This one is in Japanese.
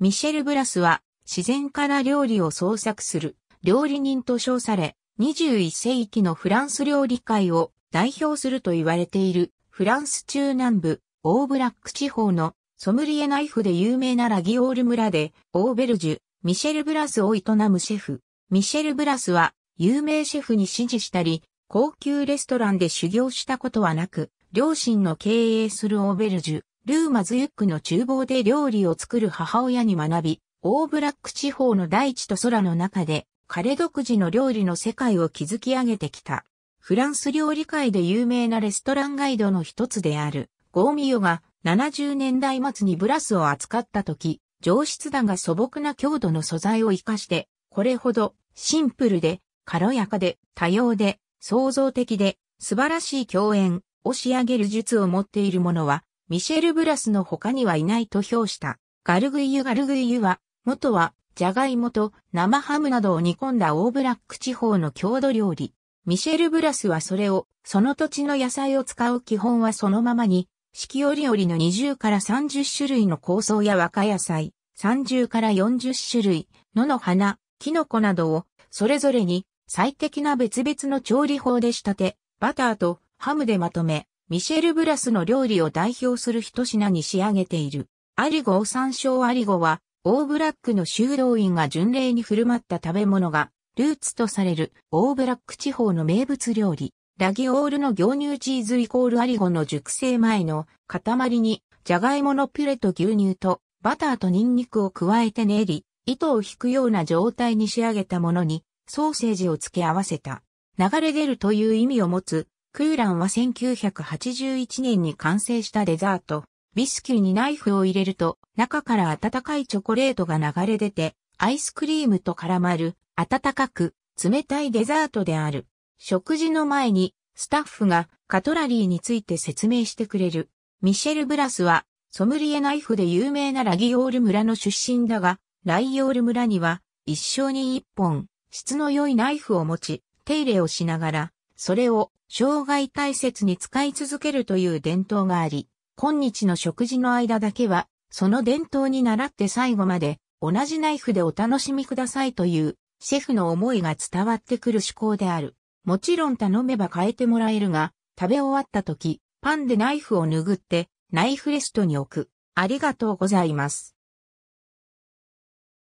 ミシェル・ブラスは自然から料理を創作する料理人と称され、21世紀のフランス料理界を代表すると言われているフランス中南部オーブラック地方のソムリエナイフで有名なラギオール村でオーベルジュ、ミシェル・ブラスを営むシェフ。ミシェル・ブラスは有名シェフに指示したり、高級レストランで修行したことはなく、両親の経営するオーベルジュ、ルーマズユックの厨房で料理を作る母親に学び、オーブラック地方の大地と空の中で、彼独自の料理の世界を築き上げてきた。フランス料理界で有名なレストランガイドの一つである、ゴーミヨが70年代末にブラスを扱った時、上質だが素朴な強度の素材を活かして、これほどシンプルで、軽やかで、多様で、創造的で、素晴らしい共演を仕上げる術を持っているものは、ミシェル・ブラスの他にはいないと評した。ガルグイユガルグイユは、元は、ジャガイモと生ハムなどを煮込んだオーブラック地方の郷土料理。ミシェル・ブラスはそれを、その土地の野菜を使う基本はそのままに、四季折々の20から30種類の香草や若野菜、30から40種類、野の花、キノコなどを、それぞれに最適な別々の調理法で仕立て、バターとハムでまとめ、ミシェル・ブラスの料理を代表する一品に仕上げている。アリゴを参照アリゴは、オーブラックの修道院が巡礼に振る舞った食べ物が、ルーツとされるオーブラック地方の名物料理。ラギオールの牛乳チーズイコールアリゴの熟成前の塊に、ジャガイモのピュレと牛乳とバターとニンニクを加えて練り、糸を引くような状態に仕上げたものに、ソーセージを付け合わせた。流れ出るという意味を持つ、クーランは1981年に完成したデザート。ビスキュイにナイフを入れると、中から温かいチョコレートが流れ出て、アイスクリームと絡まる、温かく、冷たいデザートである。食事の前に、スタッフがカトラリーについて説明してくれる。ミシェル・ブラスは、ソムリエナイフで有名なラギオール村の出身だが、ライオール村には、一生に一本、質の良いナイフを持ち、手入れをしながら、それを生涯大切に使い続けるという伝統があり、今日の食事の間だけは、その伝統に倣って最後まで、同じナイフでお楽しみくださいという、シェフの思いが伝わってくる趣向である。もちろん頼めば変えてもらえるが、食べ終わった時、パンでナイフを拭って、ナイフレストに置く。ありがとうございます。